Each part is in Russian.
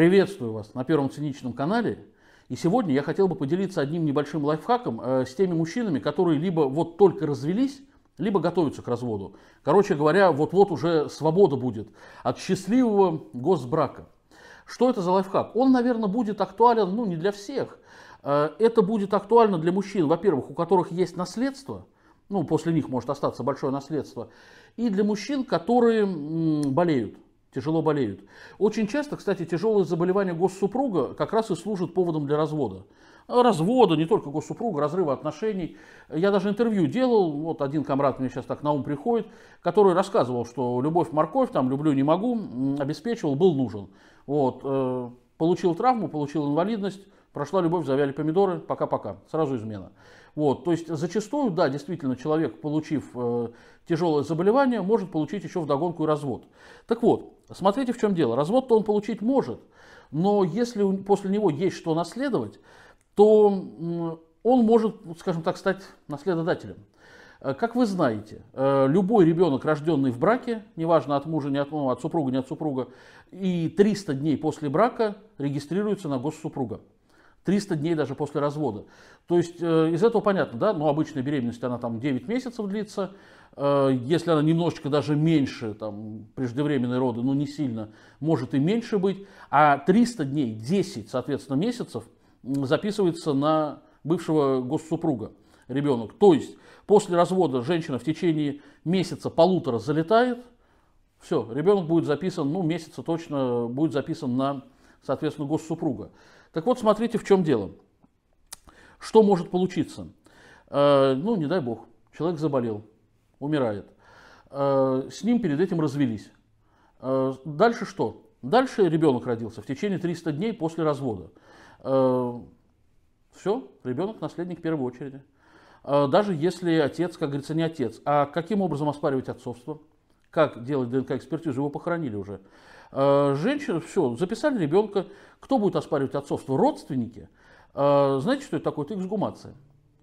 Приветствую вас на Первом Циничном канале. И сегодня я хотел бы поделиться одним небольшим лайфхаком э, с теми мужчинами, которые либо вот только развелись, либо готовятся к разводу. Короче говоря, вот-вот уже свобода будет от счастливого госбрака. Что это за лайфхак? Он, наверное, будет актуален, ну, не для всех. Э, это будет актуально для мужчин, во-первых, у которых есть наследство, ну, после них может остаться большое наследство, и для мужчин, которые болеют тяжело болеют. Очень часто, кстати, тяжелые заболевания госсупруга как раз и служат поводом для развода. Развода, не только госсупруга, разрыва отношений. Я даже интервью делал, вот один комрад мне сейчас так на ум приходит, который рассказывал, что любовь-морковь, там, люблю, не могу, обеспечивал, был нужен. Вот, э, получил травму, получил инвалидность, прошла любовь, завяли помидоры, пока-пока, сразу измена. Вот, то есть зачастую, да, действительно, человек, получив э, тяжелое заболевание, может получить еще вдогонку и развод. Так вот, смотрите, в чем дело. Развод-то он получить может, но если после него есть что наследовать, то он может, скажем так, стать наследодателем. Э, как вы знаете, э, любой ребенок, рожденный в браке, неважно от мужа, не от, ну, от супруга, не от супруга, и 300 дней после брака регистрируется на госсупруга. 300 дней даже после развода. То есть э, из этого понятно, да, ну обычная беременность, она там 9 месяцев длится, э, если она немножечко даже меньше, там, преждевременные роды, ну не сильно, может и меньше быть, а 300 дней, 10, соответственно, месяцев записывается на бывшего госсупруга ребенок. То есть после развода женщина в течение месяца-полутора залетает, все, ребенок будет записан, ну месяца точно будет записан на, соответственно, госсупруга. Так вот, смотрите, в чем дело. Что может получиться? Э, ну, не дай бог, человек заболел, умирает. Э, с ним перед этим развелись. Э, дальше что? Дальше ребенок родился в течение 300 дней после развода. Все, ребенок наследник в первую очереди. Даже если отец, как говорится, не отец. А каким образом оспаривать отцовство? Как делать ДНК-экспертизу? Его похоронили уже. А, женщина, все, записали ребенка. Кто будет оспаривать отцовство? Родственники. А, знаете, что это такое? Это эксгумация.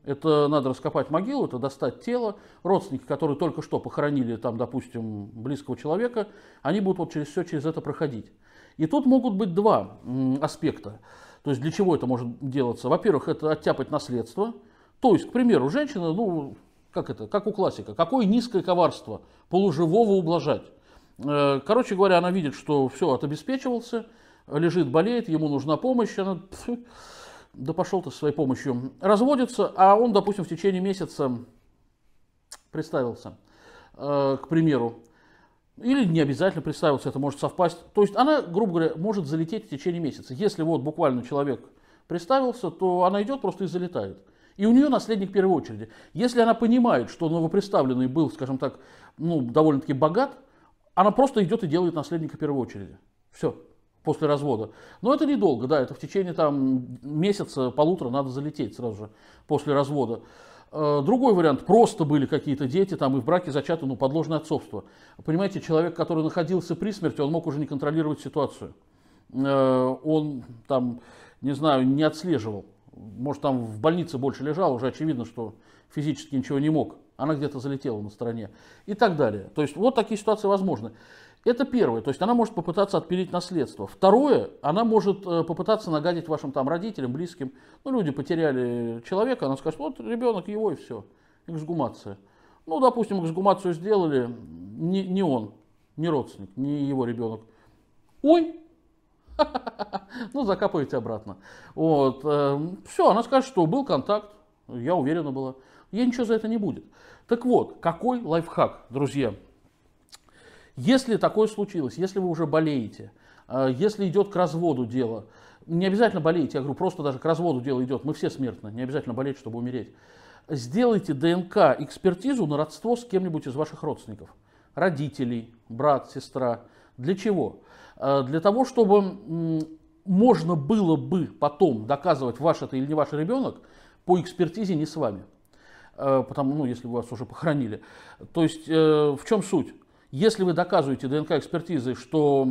Это надо раскопать могилу, это достать тело. Родственники, которые только что похоронили там, допустим, близкого человека, они будут вот через все через это проходить. И тут могут быть два аспекта. То есть для чего это может делаться? Во-первых, это оттяпать наследство. То есть, к примеру, женщина, ну, как это, как у классика, какое низкое коварство полуживого ублажать. Э, короче говоря, она видит, что все, отобеспечивался, лежит, болеет, ему нужна помощь, она, пф, да пошел ты со своей помощью, разводится, а он, допустим, в течение месяца представился, э, к примеру, или не обязательно представился, это может совпасть. То есть она, грубо говоря, может залететь в течение месяца. Если вот буквально человек представился, то она идет просто и залетает. И у нее наследник в первую очередь. Если она понимает, что новоприставленный был, скажем так, ну, довольно-таки богат, она просто идет и делает наследника первой очереди. Все, после развода. Но это недолго, да, это в течение там месяца, полутора надо залететь сразу же после развода. Э, другой вариант, просто были какие-то дети, там и в браке зачаты, ну, подложное отцовство. Понимаете, человек, который находился при смерти, он мог уже не контролировать ситуацию. Э, он там, не знаю, не отслеживал. Может, там в больнице больше лежал, уже очевидно, что физически ничего не мог она где-то залетела на стороне и так далее. То есть вот такие ситуации возможны. Это первое, то есть она может попытаться отпилить наследство. Второе, она может э, попытаться нагадить вашим там родителям, близким. Ну, люди потеряли человека, она скажет, вот ребенок его и все, эксгумация. Ну, допустим, эксгумацию сделали, не, не он, не родственник, не его ребенок. Ой, ну закапывайте обратно. Вот, э, все, она скажет, что был контакт, я уверена была. Я ничего за это не будет. Так вот, какой лайфхак, друзья? Если такое случилось, если вы уже болеете, э, если идет к разводу дело, не обязательно болеете, я говорю, просто даже к разводу дело идет, мы все смертны, не обязательно болеть, чтобы умереть. Сделайте ДНК-экспертизу на родство с кем-нибудь из ваших родственников, родителей, брат, сестра. Для чего? Э, для того, чтобы можно было бы потом доказывать, ваш это или не ваш ребенок, по экспертизе не с вами. Э, потому, ну, если вас уже похоронили. То есть, э, в чем суть? Если вы доказываете ДНК экспертизы, что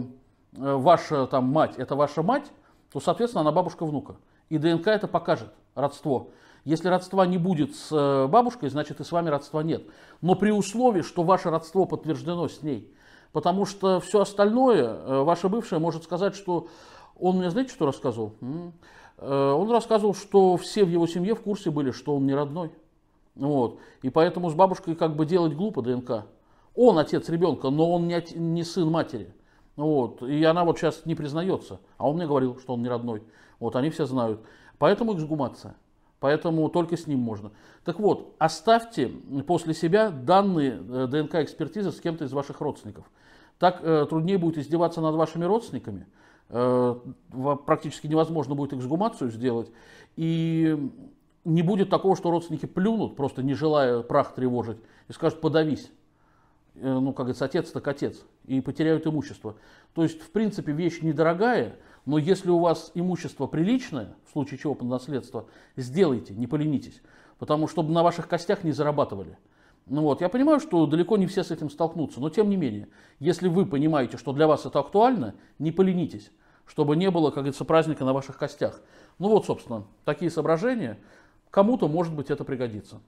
э, ваша там мать это ваша мать, то, соответственно, она бабушка внука. И ДНК это покажет родство. Если родства не будет с бабушкой, значит и с вами родства нет. Но при условии, что ваше родство подтверждено с ней. Потому что все остальное, ваша бывшая может сказать, что он мне, знаете, что рассказывал? Э, он рассказывал, что все в его семье в курсе были, что он не родной. Вот. И поэтому с бабушкой как бы делать глупо ДНК. Он отец ребенка, но он не, от... не сын матери. Вот. И она вот сейчас не признается. А он мне говорил, что он не родной. Вот, они все знают. Поэтому эксгумация. Поэтому только с ним можно. Так вот, оставьте после себя данные э, ДНК-экспертизы с кем-то из ваших родственников. Так э, труднее будет издеваться над вашими родственниками, Э, практически невозможно будет эксгумацию сделать, и не будет такого, что родственники плюнут, просто не желая прах тревожить, и скажут «подавись». Э, ну, как говорится, отец так отец, и потеряют имущество. То есть, в принципе, вещь недорогая, но если у вас имущество приличное, в случае чего под наследство, сделайте, не поленитесь. Потому чтобы на ваших костях не зарабатывали. Ну вот, я понимаю, что далеко не все с этим столкнутся, но тем не менее, если вы понимаете, что для вас это актуально, не поленитесь, чтобы не было, как говорится, праздника на ваших костях. Ну вот, собственно, такие соображения. Кому-то, может быть, это пригодится.